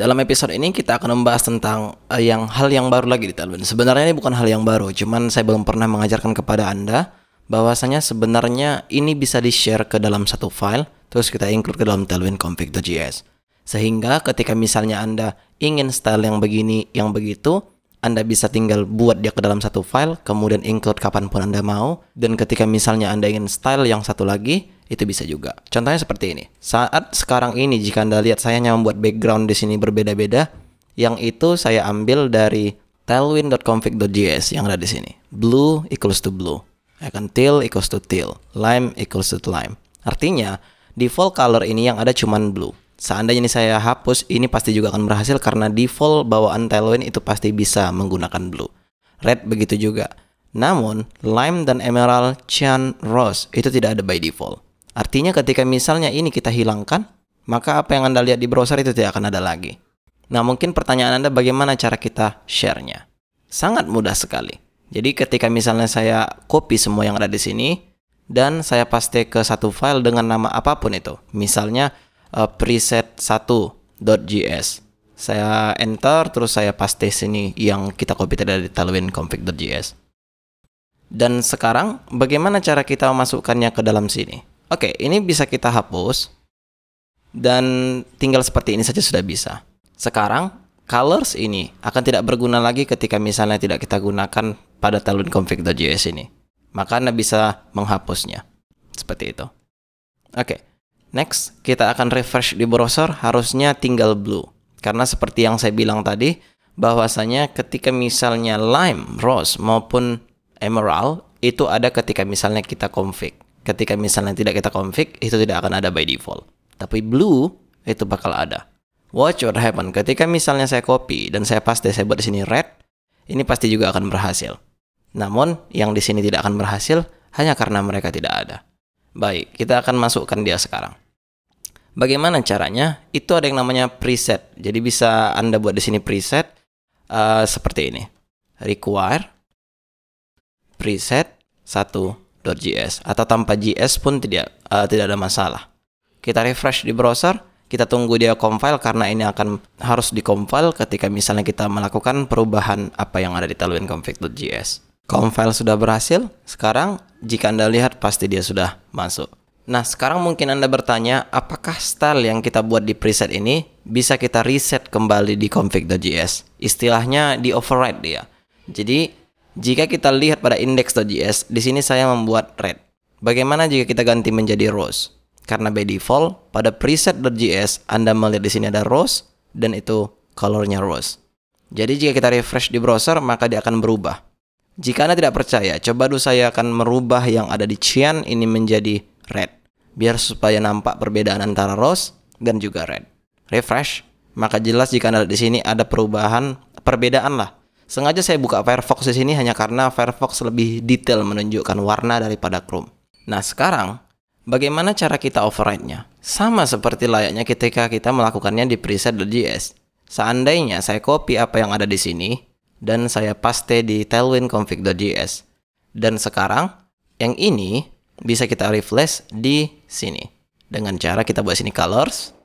Dalam episode ini kita akan membahas tentang uh, yang hal yang baru lagi di Talbin. Sebenarnya ini bukan hal yang baru, cuman saya belum pernah mengajarkan kepada Anda bahwasanya sebenarnya ini bisa di-share ke dalam satu file, terus kita include ke dalam Tailwind config.js. Sehingga ketika misalnya Anda ingin style yang begini, yang begitu, anda bisa tinggal buat dia ke dalam satu file, kemudian include kapanpun Anda mau, dan ketika misalnya Anda ingin style yang satu lagi, itu bisa juga. Contohnya seperti ini. Saat sekarang ini, jika Anda lihat saya hanya membuat background di sini berbeda-beda, yang itu saya ambil dari tailwind.config.js yang ada di sini. Blue equals to blue. akan teal equals to teal. Lime equals to lime. Artinya, default color ini yang ada cuman blue. Seandainya ini saya hapus, ini pasti juga akan berhasil karena default bawaan Tailwind itu pasti bisa menggunakan blue. Red begitu juga. Namun, Lime dan Emerald Cyan Rose itu tidak ada by default. Artinya ketika misalnya ini kita hilangkan, maka apa yang Anda lihat di browser itu tidak akan ada lagi. Nah mungkin pertanyaan Anda bagaimana cara kita share-nya? Sangat mudah sekali. Jadi ketika misalnya saya copy semua yang ada di sini, dan saya paste ke satu file dengan nama apapun itu. Misalnya uh, eh, preset1.js. Saya enter terus saya paste sini yang kita copy tadi dari tailwind config.js. Dan sekarang bagaimana cara kita memasukkannya ke dalam sini? Oke, ini bisa kita hapus dan tinggal seperti ini saja sudah bisa. Sekarang colors ini akan tidak berguna lagi ketika misalnya tidak kita gunakan pada tailwind config.js ini. Maka Anda bisa menghapusnya. Seperti itu. Oke. Next, kita akan refresh di browser, harusnya tinggal blue. Karena seperti yang saya bilang tadi, bahwasanya ketika misalnya lime, rose maupun emerald itu ada ketika misalnya kita config. Ketika misalnya tidak kita config, itu tidak akan ada by default. Tapi blue itu bakal ada. Watch what happen. Ketika misalnya saya copy dan saya paste saya buat di sini red, ini pasti juga akan berhasil. Namun yang di sini tidak akan berhasil hanya karena mereka tidak ada. Baik, kita akan masukkan dia sekarang. Bagaimana caranya? Itu ada yang namanya preset. Jadi bisa Anda buat di sini preset uh, seperti ini. Require preset 1.js atau tanpa JS pun tidak uh, tidak ada masalah. Kita refresh di browser, kita tunggu dia compile karena ini akan harus di compile ketika misalnya kita melakukan perubahan apa yang ada di Tailwind config.js. Compile sudah berhasil. Sekarang jika Anda lihat pasti dia sudah masuk. Nah, sekarang mungkin Anda bertanya, apakah style yang kita buat di preset ini bisa kita reset kembali di config.js? Istilahnya di override dia. Jadi, jika kita lihat pada index.js, di sini saya membuat red. Bagaimana jika kita ganti menjadi rose Karena by default, pada preset.js Anda melihat di sini ada rose dan itu colornya rose. Jadi jika kita refresh di browser, maka dia akan berubah. Jika Anda tidak percaya, coba dulu saya akan merubah yang ada di Cian ini menjadi red. Biar supaya nampak perbedaan antara rose dan juga red. Refresh, maka jelas jika Anda di sini ada perubahan, perbedaan lah. Sengaja saya buka Firefox di sini hanya karena Firefox lebih detail menunjukkan warna daripada Chrome. Nah, sekarang bagaimana cara kita override-nya? Sama seperti layaknya ketika kita melakukannya di preset.js. Seandainya saya copy apa yang ada di sini dan saya paste di tailwind.config.js, Dan sekarang yang ini bisa kita refresh di sini dengan cara kita buat sini colors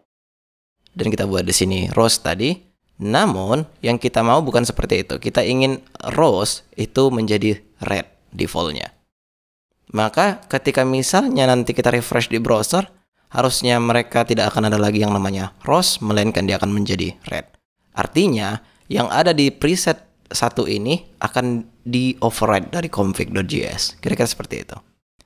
dan kita buat di sini rose tadi. Namun yang kita mau bukan seperti itu. Kita ingin rose itu menjadi red defaultnya. Maka ketika misalnya nanti kita refresh di browser, harusnya mereka tidak akan ada lagi yang namanya rose melainkan dia akan menjadi red. Artinya, yang ada di preset satu ini akan di override dari config.js. Kira-kira seperti itu.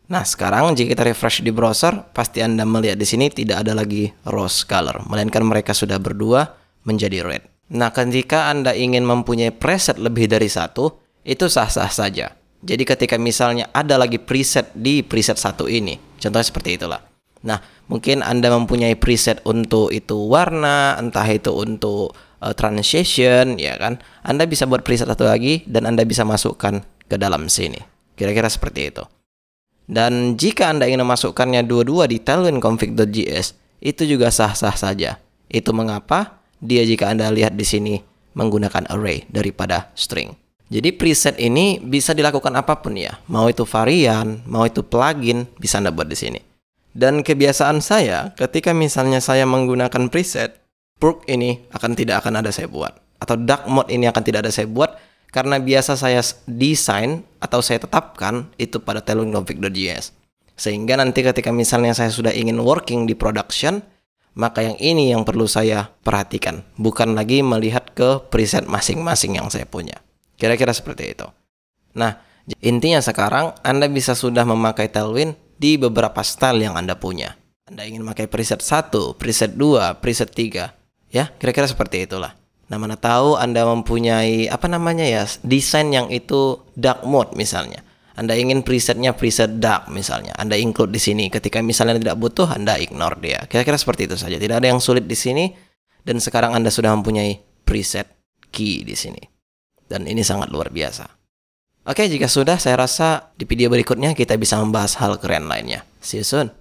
Nah, sekarang jika kita refresh di browser, pasti Anda melihat di sini tidak ada lagi rose color, melainkan mereka sudah berdua menjadi red. Nah, ketika Anda ingin mempunyai preset lebih dari satu, itu sah-sah saja. Jadi ketika misalnya ada lagi preset di preset satu ini, contohnya seperti itulah. Nah, mungkin Anda mempunyai preset untuk itu warna, entah itu untuk uh, transition, ya kan? Anda bisa buat preset satu lagi dan Anda bisa masukkan ke dalam sini. Kira-kira seperti itu. Dan jika Anda ingin memasukkannya dua-dua di tailwind.config.js itu juga sah-sah saja. Itu mengapa dia jika Anda lihat di sini menggunakan array daripada string. Jadi preset ini bisa dilakukan apapun ya, mau itu varian, mau itu plugin, bisa Anda buat di sini. Dan kebiasaan saya, ketika misalnya saya menggunakan preset, perk ini akan tidak akan ada saya buat. Atau dark mode ini akan tidak ada saya buat, karena biasa saya desain atau saya tetapkan itu pada tailwindconfig.js. Sehingga nanti ketika misalnya saya sudah ingin working di production, maka yang ini yang perlu saya perhatikan, bukan lagi melihat ke preset masing-masing yang saya punya. Kira-kira seperti itu. Nah, intinya sekarang Anda bisa sudah memakai Tailwind di beberapa style yang Anda punya. Anda ingin pakai preset 1, preset 2, preset 3, ya, kira-kira seperti itulah. Nah mana tahu Anda mempunyai apa namanya ya desain yang itu dark mode misalnya. Anda ingin presetnya preset dark misalnya. Anda include di sini. Ketika misalnya tidak butuh Anda ignore dia. Kira-kira seperti itu saja. Tidak ada yang sulit di sini. Dan sekarang Anda sudah mempunyai preset key di sini. Dan ini sangat luar biasa. Oke, jika sudah, saya rasa di video berikutnya kita bisa membahas hal keren lainnya. See you soon.